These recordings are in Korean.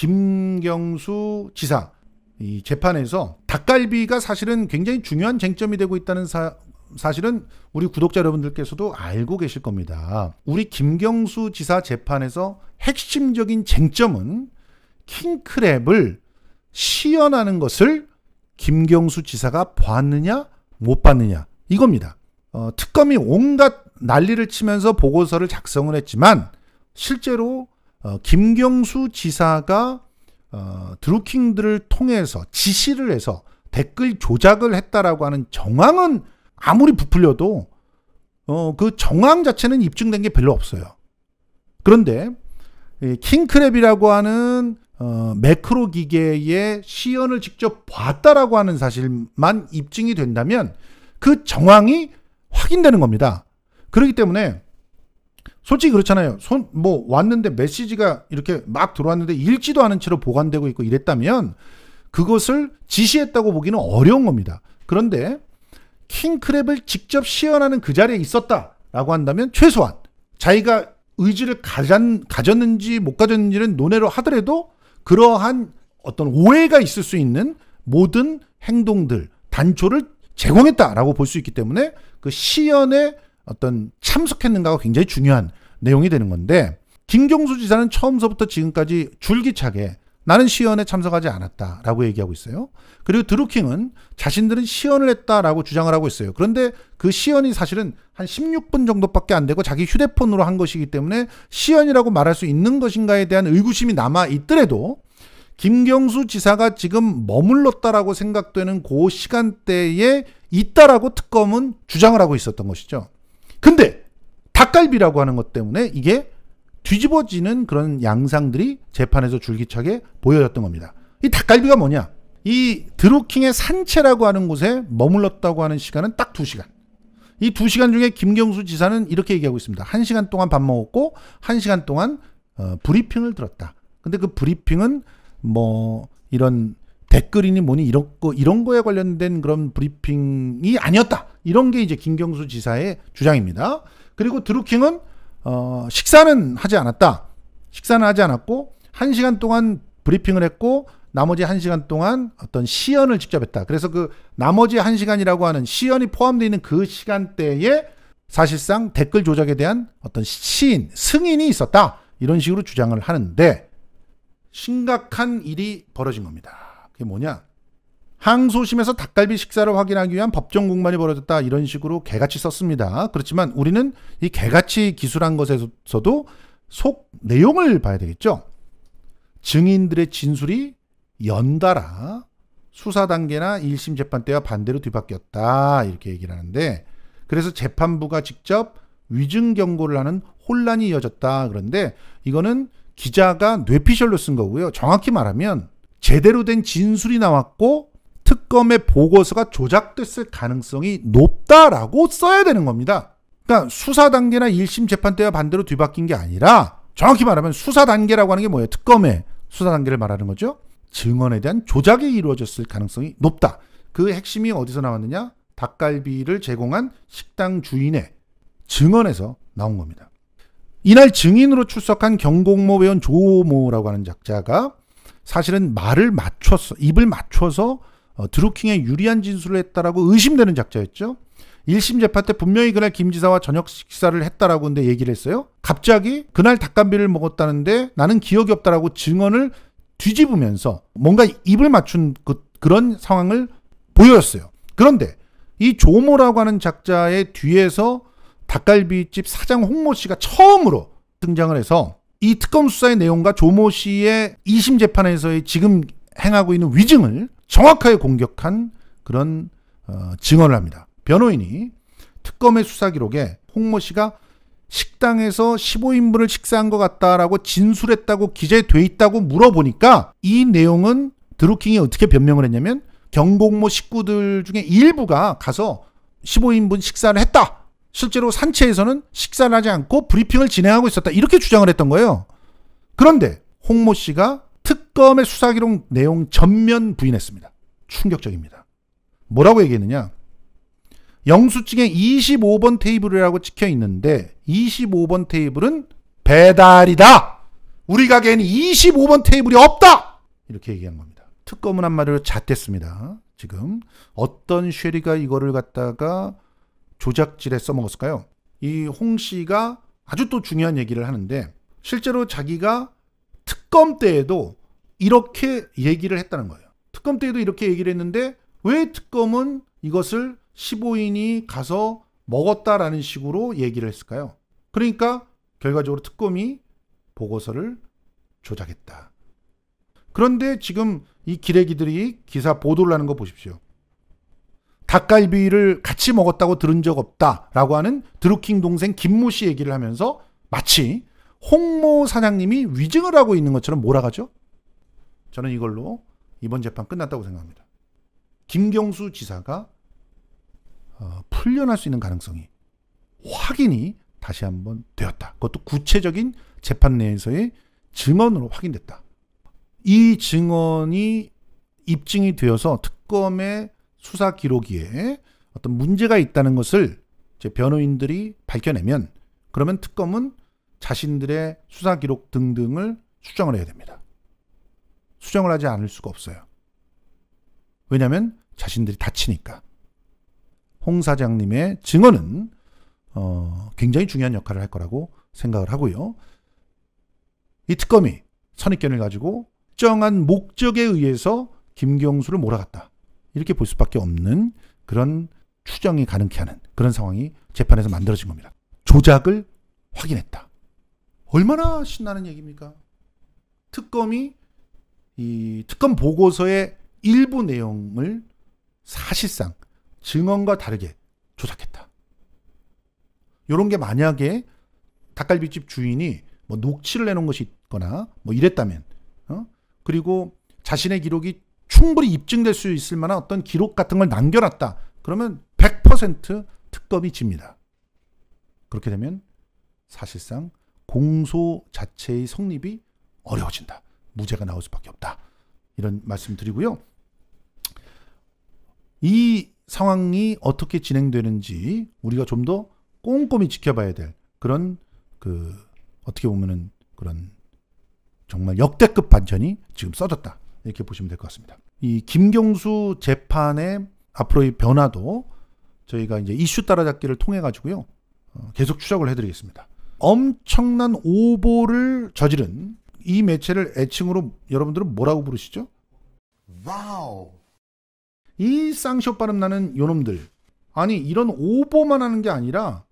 김경수 지사 이 재판에서 닭갈비가 사실은 굉장히 중요한 쟁점이 되고 있다는 사, 사실은 우리 구독자 여러분들께서도 알고 계실 겁니다. 우리 김경수 지사 재판에서 핵심적인 쟁점은 킹크랩을 시연하는 것을 김경수 지사가 봤느냐 못 봤느냐 이겁니다. 어, 특검이 온갖 난리를 치면서 보고서를 작성을 했지만 실제로 어, 김경수 지사가 어, 드루킹들을 통해서 지시를 해서 댓글 조작을 했다라고 하는 정황은 아무리 부풀려도 어, 그 정황 자체는 입증된 게 별로 없어요. 그런데 킹크랩이라고 하는 어, 매크로 기계의 시연을 직접 봤다라고 하는 사실만 입증이 된다면 그 정황이 확인되는 겁니다. 그렇기 때문에 솔직히 그렇잖아요. 손, 뭐, 왔는데 메시지가 이렇게 막 들어왔는데 읽지도 않은 채로 보관되고 있고 이랬다면 그것을 지시했다고 보기는 어려운 겁니다. 그런데 킹크랩을 직접 시연하는 그 자리에 있었다라고 한다면 최소한 자기가 의지를 가졌, 가졌는지 못 가졌는지는 논외로 하더라도 그러한 어떤 오해가 있을 수 있는 모든 행동들, 단초를 제공했다라고 볼 수 있기 때문에 그 시연에 어떤 참석했는가가 굉장히 중요한 내용이 되는 건데 김경수 지사는 처음서부터 지금까지 줄기차게 나는 시연에 참석하지 않았다라고 얘기하고 있어요. 그리고 드루킹은 자신들은 시연을 했다라고 주장을 하고 있어요. 그런데 그 시연이 사실은 한 16분 정도밖에 안 되고 자기 휴대폰으로 한 것이기 때문에 시연이라고 말할 수 있는 것인가에 대한 의구심이 남아 있더라도 김경수 지사가 지금 머물렀다라고 생각되는 그 시간대에 있다라고 특검은 주장을 하고 있었던 것이죠. 근데 닭갈비라고 하는 것 때문에 이게 뒤집어지는 그런 양상들이 재판에서 줄기차게 보여졌던 겁니다. 이 닭갈비가 뭐냐? 이 드루킹의 산채라고 하는 곳에 머물렀다고 하는 시간은 딱2시간이2시간 중에 김경수 지사는 이렇게 얘기하고 있습니다. 1시간 동안 밥 먹었고 1시간 동안 어, 브리핑을 들었다. 근데 그 브리핑은 뭐 이런 댓글이니 뭐니 이런 거 이런 거에 관련된 그런 브리핑이 아니었다. 이런 게 이제 김경수 지사의 주장입니다. 그리고 드루킹은 어, 식사는 하지 않았다. 식사는 하지 않았고 한시간 동안 브리핑을 했고 나머지 한시간 동안 어떤 시연을 직접 했다. 그래서 그 나머지 한시간이라고 하는 시연이 포함되어 있는 그 시간대에 사실상 댓글 조작에 대한 어떤 시인, 승인이 있었다. 이런 식으로 주장을 하는데 심각한 일이 벌어진 겁니다. 그게 뭐냐? 항소심에서 닭갈비 식사를 확인하기 위한 법정 공만이 벌어졌다 이런 식으로 개같이 썼습니다. 그렇지만 우리는 이 개같이 기술한 것에서도 속 내용을 봐야 되겠죠. 증인들의 진술이 연달아 수사 단계나 1심 재판 때와 반대로 뒤바뀌었다 이렇게 얘기를 하는데 그래서 재판부가 직접 위증 경고를 하는 혼란이 이어졌다 그런데 이거는 기자가 뇌피셜로 쓴 거고요. 정확히 말하면 제대로 된 진술이 나왔고 특검의 보고서가 조작됐을 가능성이 높다라고 써야 되는 겁니다. 그러니까 수사 단계나 1심 재판 때와 반대로 뒤바뀐 게 아니라 정확히 말하면 수사 단계라고 하는 게 뭐예요? 특검의 수사 단계를 말하는 거죠. 증언에 대한 조작이 이루어졌을 가능성이 높다. 그 핵심이 어디서 나왔느냐? 닭갈비를 제공한 식당 주인의 증언에서 나온 겁니다. 이날 증인으로 출석한 경공모 회원 조모라고 하는 작자가 사실은 말을 맞춰서 입을 맞춰서 어, 드루킹의 유리한 진술을 했다라고 의심되는 작자였죠. 1심 재판 때 분명히 그날 김 지사와 저녁 식사를 했다라고 근데 얘기를 했어요. 갑자기 그날 닭갈비를 먹었다는데 나는 기억이 없다라고 증언을 뒤집으면서 뭔가 입을 맞춘 그, 그런 상황을 보였어요. 그런데 이 조모라고 하는 작자의 뒤에서 닭갈비집 사장 홍모 씨가 처음으로 등장을 해서 이 특검 수사의 내용과 조모 씨의 2심 재판에서의 지금 행하고 있는 위증을 정확하게 공격한 그런 어, 증언을 합니다. 변호인이 특검의 수사 기록에 홍모 씨가 식당에서 15인분을 식사한 것 같다라고 진술했다고 기재돼 있다고 물어보니까 이 내용은 드루킹이 어떻게 변명을 했냐면 경공모 식구들 중에 일부가 가서 15인분 식사를 했다. 실제로 산채에서는 식사를 하지 않고 브리핑을 진행하고 있었다. 이렇게 주장을 했던 거예요. 그런데 홍모 씨가 특검의 수사 기록 내용 전면 부인했습니다. 충격적입니다. 뭐라고 얘기했느냐? 영수증에 25번 테이블이라고 찍혀 있는데 25번 테이블은 배달이다. 우리 가게에는 25번 테이블이 없다. 이렇게 얘기한 겁니다. 특검은 한마디로 잣됐습니다. 지금 어떤 쉐리가 이거를 갖다가 조작질에 써먹었을까요? 이 홍 씨가 아주 또 중요한 얘기를 하는데 실제로 자기가 특검 때에도 이렇게 얘기를 했다는 거예요. 특검 때에도 이렇게 얘기를 했는데 왜 특검은 이것을 15인이 가서 먹었다라는 식으로 얘기를 했을까요? 그러니까 결과적으로 특검이 보고서를 조작했다. 그런데 지금 이 기레기들이 기사 보도를 하는 거 보십시오. 닭갈비를 같이 먹었다고 들은 적 없다라고 하는 드루킹 동생 김모 씨 얘기를 하면서 마치 홍모 사장님이 위증을 하고 있는 것처럼 몰아가죠. 저는 이걸로 이번 재판 끝났다고 생각합니다. 김경수 지사가 어, 풀려날 수 있는 가능성이 확인이 다시 한번 되었다. 그것도 구체적인 재판 내에서의 증언으로 확인됐다. 이 증언이 입증이 되어서 특검의 수사 기록에 어떤 문제가 있다는 것을 변호인들이 밝혀내면 그러면 특검은 자신들의 수사 기록 등등을 수정을 해야 됩니다. 수정을 하지 않을 수가 없어요. 왜냐하면 자신들이 다치니까. 홍 사장님의 증언은 어, 굉장히 중요한 역할을 할 거라고 생각을 하고요. 이 특검이 선입견을 가지고 특정한 목적에 의해서 김경수를 몰아갔다. 이렇게 볼 수밖에 없는 그런 추정이 가능케 하는 그런 상황이 재판에서 만들어진 겁니다. 조작을 확인했다. 얼마나 신나는 얘기입니까? 특검이 이 특검 보고서의 일부 내용을 사실상 증언과 다르게 조작했다. 이런 게 만약에 닭갈비집 주인이 뭐 녹취를 내놓은 것이 있거나 뭐 이랬다면, 어? 그리고 자신의 기록이 충분히 입증될 수 있을 만한 어떤 기록 같은 걸 남겨놨다. 그러면 100% 특검이 집니다. 그렇게 되면 사실상 공소 자체의 성립이 어려워진다. 무죄가 나올 수밖에 없다. 이런 말씀드리고요. 이 상황이 어떻게 진행되는지 우리가 좀 더 꼼꼼히 지켜봐야 될 그런 그 어떻게 보면은 그런 정말 역대급 반전이 지금 써졌다 이렇게 보시면 될 것 같습니다. 이 김경수 재판의 앞으로의 변화도 저희가 이제 이슈 따라잡기를 통해 가지고요 어, 계속 추적을 해드리겠습니다. 엄청난 오보를 저지른 이 매체를 애칭으로 여러분들은 뭐라고 부르시죠? 와우. 이 쌍시옷 발음 나는 요놈들. 아니 이런 오보만 하는 게 아니라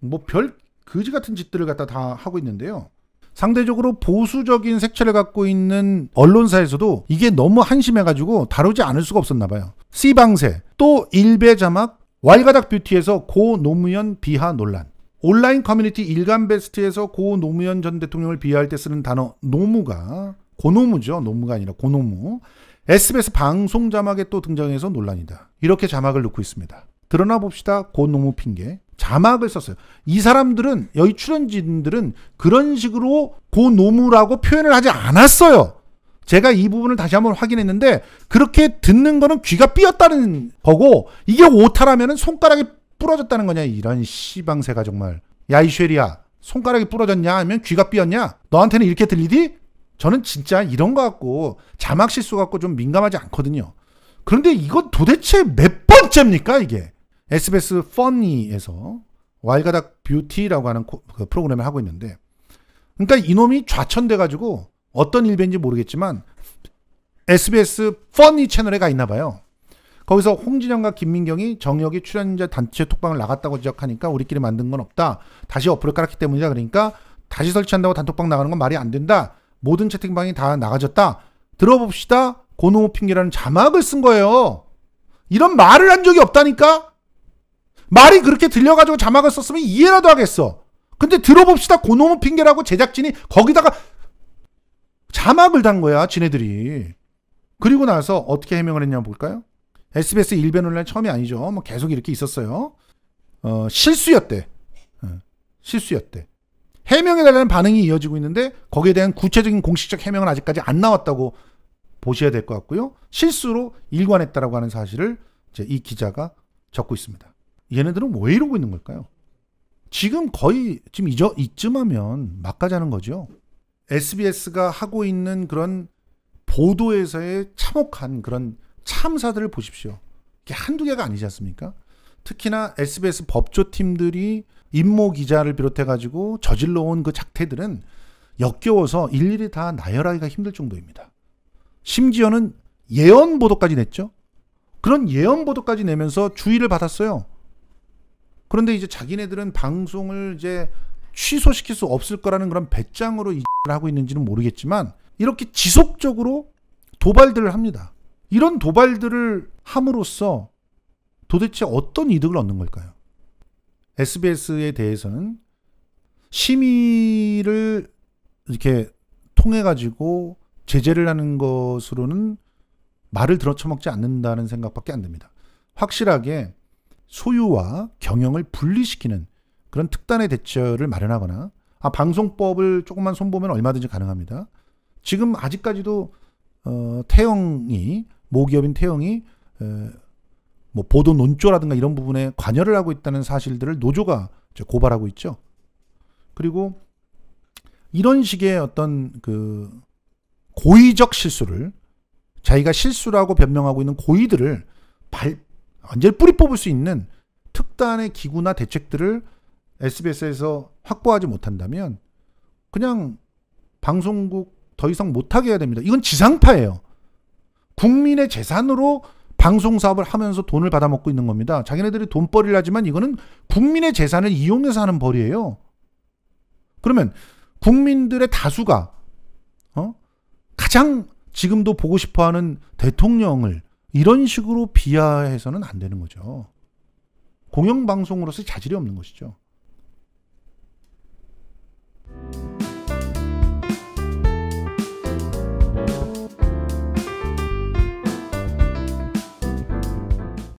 뭐 별그지 같은 짓들을 갖다 다 하고 있는데요. 상대적으로 보수적인 색채를 갖고 있는 언론사에서도 이게 너무 한심해가지고 다루지 않을 수가 없었나 봐요. 씨방세 또 일베 자막 왈가닥 뷰티에서 고 노무현 비하 논란 온라인 커뮤니티 일간 베스트에서 고 노무현 전 대통령을 비하할 때 쓰는 단어 노무가 고노무죠. 노무가 아니라 고노무. SBS 방송 자막에 또 등장해서 논란이다. 이렇게 자막을 넣고 있습니다. 드러나 봅시다. 고노무 핑계. 자막을 썼어요. 이 사람들은 여기 출연진들은 그런 식으로 고노무라고 표현을 하지 않았어요. 제가 이 부분을 다시 한번 확인했는데 그렇게 듣는 거는 귀가 삐었다는 거고 이게 오타라면 손가락이 부러졌다는 거냐 이런 시방새가 정말 야 이쉐리야 손가락이 부러졌냐 하면 귀가 삐었냐 너한테는 이렇게 들리디? 저는 진짜 이런 거같고 자막 실수 같고좀 민감하지 않거든요. 그런데 이건 도대체 몇 번째입니까 이게? SBS 펀니에서 와이가닥 뷰티라고 하는 그 프로그램을 하고 있는데 그러니까 이놈이 좌천돼 가지고 어떤 일배인지 모르겠지만 SBS 펀니 채널에 가 있나 봐요. 거기서 홍진영과 김민경이 정혁이 출연자 단체 톡방을 나갔다고 지적하니까 우리끼리 만든 건 없다. 다시 어플을 깔았기 때문이다. 그러니까 다시 설치한다고 단톡방 나가는 건 말이 안 된다. 모든 채팅방이 다 나가졌다. 들어봅시다. 고노모 핑계라는 자막을 쓴 거예요. 이런 말을 한 적이 없다니까? 말이 그렇게 들려가지고 자막을 썼으면 이해라도 하겠어. 근데 들어봅시다. 고노모 핑계라고 제작진이 거기다가 자막을 단 거야, 지네들이. 그리고 나서 어떻게 해명을 했냐 면 볼까요? SBS 일베 논란 처음이 아니죠. 뭐 계속 이렇게 있었어요. 어, 실수였대. 어, 실수였대. 해명해달라는 반응이 이어지고 있는데 거기에 대한 구체적인 공식적 해명은 아직까지 안 나왔다고 보셔야 될 것 같고요. 실수로 일관했다라고 하는 사실을 이 기자가 적고 있습니다. 얘네들은 왜 이러고 있는 걸까요? 지금 거의 지금 이저, 이쯤 하면 막가자는 거죠. SBS가 하고 있는 그런 보도에서의 참혹한 그런 참사들을 보십시오. 이게 한두 개가 아니지 않습니까? 특히나 SBS 법조팀들이 임모 기자를 비롯해가지고 저질러 온그 작태들은 역겨워서 일일이 다 나열하기가 힘들 정도입니다. 심지어는 예언 보도까지 냈죠. 그런 예언 보도까지 내면서 주의를 받았어요. 그런데 이제 자기네들은 방송을 이제 취소시킬 수 없을 거라는 그런 배짱으로 이 하고 있는지는 모르겠지만 이렇게 지속적으로 도발들을 합니다. 이런 도발들을 함으로써 도대체 어떤 이득을 얻는 걸까요? SBS에 대해서는 심의를 이렇게 통해 가지고 제재를 하는 것으로는 말을 들어쳐먹지 않는다는 생각밖에 안됩니다 확실하게 소유와 경영을 분리시키는 그런 특단의 대처를 마련하거나 아, 방송법을 조금만 손보면 얼마든지 가능합니다. 지금 아직까지도 어, 태영이 모기업인 태영이 뭐 보도 논조라든가 이런 부분에 관여를 하고 있다는 사실들을 노조가 고발하고 있죠. 그리고 이런 식의 어떤 그 고의적 실수를 자기가 실수라고 변명하고 있는 고의들을 발 완전히 뿌리 뽑을 수 있는 특단의 기구나 대책들을 SBS에서 확보하지 못한다면 그냥 방송국 더 이상 못하게 해야 됩니다. 이건 지상파예요. 국민의 재산으로 방송 사업을 하면서 돈을 받아먹고 있는 겁니다. 자기네들이 돈벌이를 하지만 이거는 국민의 재산을 이용해서 하는 벌이에요. 그러면 국민들의 다수가 어? 가장 지금도 보고 싶어하는 대통령을 이런 식으로 비하해서는 안 되는 거죠. 공영방송으로서 자질이 없는 것이죠.